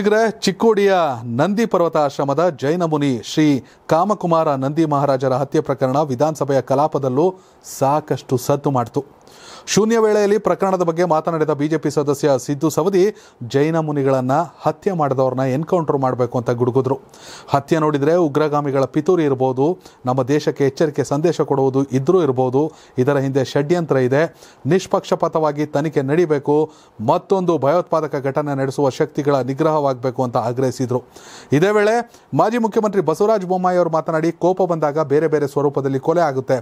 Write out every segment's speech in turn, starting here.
ವೀಕ್ಷಕರೇ ಚಿಕ್ಕೋಡಿಯ ನಂದಿ ಪರ್ವತ ಆಶ್ರಮದ ಜೈನ ಮುನಿ ಶ್ರೀ ಕಾಮಕುಮಾರ ನಂದಿ ಮಹಾರಾಜರ ಹತ್ಯೆ ಪ್ರಕರಣ ವಿಧಾನಸಭೆಯ ಕಲಾಪದಲ್ಲೂ ಸಾಕಷ್ಟು ಸದ್ದು ಮಾಡಿತು ಶೂನ್ಯ ವೇಳೆಯಲ್ಲಿ ಪ್ರಕರಣದ ಬಗ್ಗೆ ಮಾತನಾಡಿದ ಬಿಜೆಪಿ ಸದಸ್ಯ ಸಿದ್ದು ಸವದಿ ಜೈನ ಮುನಿಗಳನ್ನು ಹತ್ಯೆ ಮಾಡಿದವ್ರನ್ನ ಎನ್ಕೌಂಟರ್ ಮಾಡಬೇಕು ಅಂತ ಗುಡುಗಿದ್ರು ಹತ್ಯೆ ನೋಡಿದರೆ ಉಗ್ರಗಾಮಿಗಳ ಪಿತೂರಿ ಇರ್ಬೋದು ನಮ್ಮ ದೇಶಕ್ಕೆ ಎಚ್ಚರಿಕೆ ಸಂದೇಶ ಕೊಡುವುದು ಇದ್ರೂ ಇರ್ಬೋದು ಇದರ ಹಿಂದೆ ಷಡ್ಯಂತ್ರ ಇದೆ ನಿಷ್ಪಕ್ಷಪಾತವಾಗಿ ತನಿಖೆ ನಡೀಬೇಕು ಮತ್ತೊಂದು ಭಯೋತ್ಪಾದಕ ಘಟನೆ ನಡೆಸುವ ಶಕ್ತಿಗಳ ನಿಗ್ರಹವಾಗಬೇಕು ಅಂತ ಆಗ್ರಹಿಸಿದರು ಇದೇ ವೇಳೆ ಮಾಜಿ ಮುಖ್ಯಮಂತ್ರಿ ಬಸವರಾಜ ಬೊಮ್ಮಾಯಿ ಅವರು ಮಾತನಾಡಿ ಕೋಪ ಬಂದಾಗ ಬೇರೆ ಬೇರೆ ಸ್ವರೂಪದಲ್ಲಿ ಕೊಲೆ ಆಗುತ್ತೆ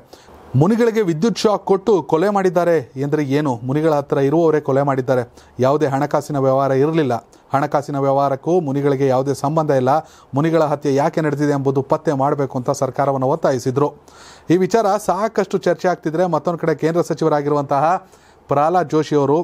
ಮುನಿಗಳಿಗೆ ವಿದ್ಯುತ್ ಶಾಕ್ ಕೊಟ್ಟು ಕೊಲೆ ಮಾಡಿದ್ದಾರೆ ಎಂದರೆ ಏನು ಮುನಿಗಳ ಹತ್ರ ಇರುವವರೇ ಕೊಲೆ ಮಾಡಿದ್ದಾರೆ ಯಾವುದೇ ಹಣಕಾಸಿನ ವ್ಯವಹಾರ ಇರಲಿಲ್ಲ ಹಣಕಾಸಿನ ವ್ಯವಹಾರಕ್ಕೂ ಮುನಿಗಳಿಗೆ ಯಾವುದೇ ಸಂಬಂಧ ಇಲ್ಲ ಮುನಿಗಳ ಹತ್ಯೆ ಯಾಕೆ ನಡೆದಿದೆ ಎಂಬುದು ಪತ್ತೆ ಮಾಡಬೇಕು ಅಂತ ಸರ್ಕಾರವನ್ನು ಒತ್ತಾಯಿಸಿದರು ಈ ವಿಚಾರ ಸಾಕಷ್ಟು ಚರ್ಚೆ ಆಗ್ತಿದ್ರೆ ಮತ್ತೊಂದು ಕಡೆ ಕೇಂದ್ರ ಸಚಿವರಾಗಿರುವಂತಹ ಪ್ರಹ್ಲಾದ್ ಅವರು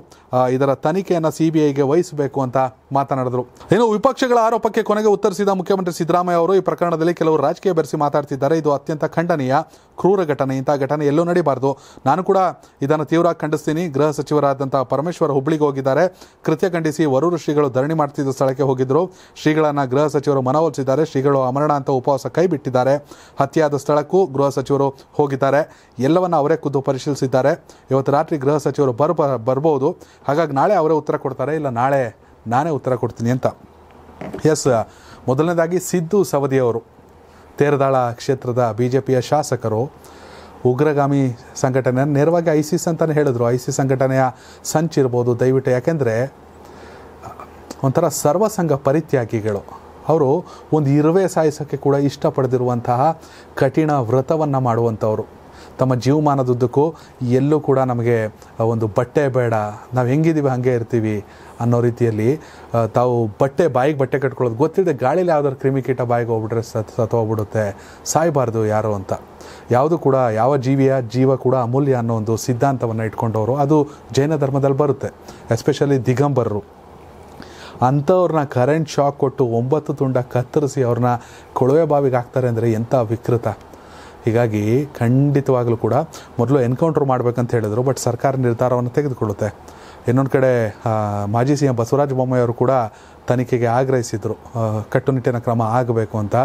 ಇದರ ತನಿಖೆಯನ್ನು ಸಿ ಬಿ ಐಗೆ ವಹಿಸಬೇಕು ಅಂತ ಮಾತನಾಡಿದರು ಇನ್ನು ವಿಪಕ್ಷಗಳ ಆರೋಪಕ್ಕೆ ಕೊನೆಗೆ ಉತ್ತರಿಸಿದ ಮುಖ್ಯಮಂತ್ರಿ ಸಿದ್ದರಾಮಯ್ಯ ಅವರು ಈ ಪ್ರಕರಣದಲ್ಲಿ ಕೆಲವರು ರಾಜಕೀಯ ಬೆರೆಸಿ ಮಾತಾಡ್ತಿದ್ದಾರೆ ಇದು ಅತ್ಯಂತ ಖಂಡನೀಯ ಕ್ರೂರ ಘಟನೆ ಇಂಥ ಘಟನೆ ಎಲ್ಲೂ ನಡೀಬಾರ್ದು ನಾನು ಕೂಡ ಇದನ್ನು ತೀವ್ರ ಖಂಡಿಸ್ತೀನಿ ಗೃಹ ಸಚಿವರಾದಂಥ ಪರಮೇಶ್ವರ್ ಹುಬ್ಳಿಗೆ ಹೋಗಿದ್ದಾರೆ ಕೃತ್ಯ ಖಂಡಿಸಿ ವರೂರು ಶ್ರೀಗಳು ಧರಣಿ ಮಾಡ್ತಿದ್ದ ಸ್ಥಳಕ್ಕೆ ಹೋಗಿದ್ದರು ಶ್ರೀಗಳನ್ನು ಗೃಹ ಸಚಿವರು ಮನವೊಲಿಸಿದ್ದಾರೆ ಶ್ರೀಗಳು ಅಮರಣ ಅಂತ ಉಪವಾಸ ಕೈ ಬಿಟ್ಟಿದ್ದಾರೆ ಹತ್ಯೆಯಾದ ಸ್ಥಳಕ್ಕೂ ಗೃಹ ಸಚಿವರು ಹೋಗಿದ್ದಾರೆ ಎಲ್ಲವನ್ನು ಅವರೇ ಖುದ್ದು ಪರಿಶೀಲಿಸಿದ್ದಾರೆ ಇವತ್ತು ರಾತ್ರಿ ಗೃಹ ಸಚಿವರು ಅವರು ಬರ್ ಬರ್ಬೋದು ಹಾಗಾಗಿ ನಾಳೆ ಅವರೇ ಉತ್ತರ ಕೊಡ್ತಾರೆ ಇಲ್ಲ ನಾಳೆ ನಾನೇ ಉತ್ತರ ಕೊಡ್ತೀನಿ ಅಂತ ಎಸ್ ಮೊದಲನೇದಾಗಿ ಸಿದ್ದು ಸವದಿಯವರು ತೇರದಾಳ ಕ್ಷೇತ್ರದ ಬಿ ಜೆ ಪಿಯ ಶಾಸಕರು ಉಗ್ರಗಾಮಿ ಸಂಘಟನೆ ನೇರವಾಗಿ ಸಿ ಅಂತಲೇ ಹೇಳಿದ್ರು ಸಿ ಸಂಘಟನೆಯ ಸಂಚಿರ್ಬೋದು ದಯವಿಟ್ಟು ಯಾಕೆಂದರೆ ಒಂಥರ ಸರ್ವಸಂಘ ಪರಿತ್ಯಾಗಿಗಳು ಅವರು ಒಂದು ಇರುವೆ ಸಾಯಿಸೋಕ್ಕೆ ಕೂಡ ಇಷ್ಟಪಡದಿರುವಂತಹ ಕಠಿಣ ವ್ರತವನ್ನು ಮಾಡುವಂಥವ್ರು ತಮ್ಮ ಜೀವಮಾನದುದ್ದಕ್ಕೂ ಎಲ್ಲೂ ಕೂಡ ನಮಗೆ ಒಂದು ಬಟ್ಟೆ ಬೇಡ ನಾವು ಹೆಂಗಿದ್ದೀವಿ ಹಾಗೆ ಇರ್ತೀವಿ ಅನ್ನೋ ರೀತಿಯಲ್ಲಿ ತಾವು ಬಟ್ಟೆ ಬಾಯಿಗೆ ಬಟ್ಟೆ ಕಟ್ಕೊಳ್ಳೋದು ಗೊತ್ತಿಲ್ಲದೆ ಗಾಳಿಲಿ ಯಾವ್ದಾದ್ರು ಕ್ರಿಮಿಕೀಟ ಬಾಯಿಗೆ ಹೋಗ್ಬಿಟ್ರೆ ಸತ್ ಸತ್ತೋಗ್ಬಿಡುತ್ತೆ ಸಾಯಬಾರ್ದು ಯಾರು ಅಂತ ಯಾವುದು ಕೂಡ ಯಾವ ಜೀವಿಯ ಜೀವ ಕೂಡ ಅಮೂಲ್ಯ ಅನ್ನೋ ಒಂದು ಸಿದ್ಧಾಂತವನ್ನು ಇಟ್ಕೊಂಡವರು ಅದು ಜೈನ ಧರ್ಮದಲ್ಲಿ ಬರುತ್ತೆ ಎಸ್ಪೆಷಲಿ ದಿಗಂಬರರು ಅಂಥವ್ರನ್ನ ಕರೆಂಟ್ ಶಾಕ್ ಕೊಟ್ಟು ಒಂಬತ್ತು ತುಂಡ ಕತ್ತರಿಸಿ ಅವ್ರನ್ನ ಕೊಳವೆ ಬಾವಿಗೆ ಹಾಕ್ತಾರೆ ಅಂದರೆ ಎಂಥ ವಿಕೃತ ಹೀಗಾಗಿ ಖಂಡಿತವಾಗಲೂ ಕೂಡ ಮೊದಲು ಎನ್ಕೌಂಟ್ರ್ ಮಾಡಬೇಕಂತ ಹೇಳಿದರು ಬಟ್ ಸರ್ಕಾರ ನಿರ್ಧಾರವನ್ನು ತೆಗೆದುಕೊಳ್ಳುತ್ತೆ ಇನ್ನೊಂದು ಕಡೆ ಮಾಜಿ ಸಿ ಎಂ ಬಸವರಾಜ ಬೊಮ್ಮಾಯಿಯವರು ಕೂಡ ತನಿಖೆಗೆ ಆಗ್ರಹಿಸಿದರು ಕಟ್ಟುನಿಟ್ಟಿನ ಕ್ರಮ ಆಗಬೇಕು ಅಂತ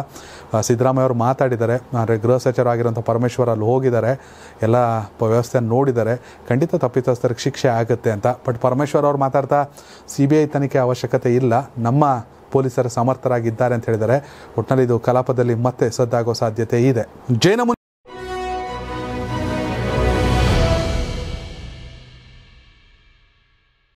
ಸಿದ್ದರಾಮಯ್ಯ ಅವರು ಮಾತಾಡಿದ್ದಾರೆ ಅಂದರೆ ಗೃಹ ಸಚಿವರಾಗಿರುವಂಥ ಪರಮೇಶ್ವರ ಅಲ್ಲಿ ಹೋಗಿದ್ದಾರೆ ಎಲ್ಲ ವ್ಯವಸ್ಥೆಯನ್ನು ನೋಡಿದ್ದಾರೆ ಖಂಡಿತ ತಪ್ಪಿತಸ್ಥರಿಗೆ ಶಿಕ್ಷೆ ಆಗುತ್ತೆ ಅಂತ ಬಟ್ ಪರಮೇಶ್ವರ್ ಅವರು ಮಾತಾಡ್ತಾ ಸಿ ಬಿ ಐ ತನಿಖೆ ಅವಶ್ಯಕತೆ ಇಲ್ಲ ನಮ್ಮ ಪೊಲೀಸರು ಸಮರ್ಥರಾಗಿದ್ದಾರೆ ಅಂತ ಹೇಳಿದ್ದಾರೆ ಒಟ್ಟಿನಲ್ಲಿ ಇದು ಕಲಾಪದಲ್ಲಿ ಮತ್ತೆ ಸದ್ದಾಗೋ ಸಾಧ್ಯತೆ ಇದೆ ಜೈನ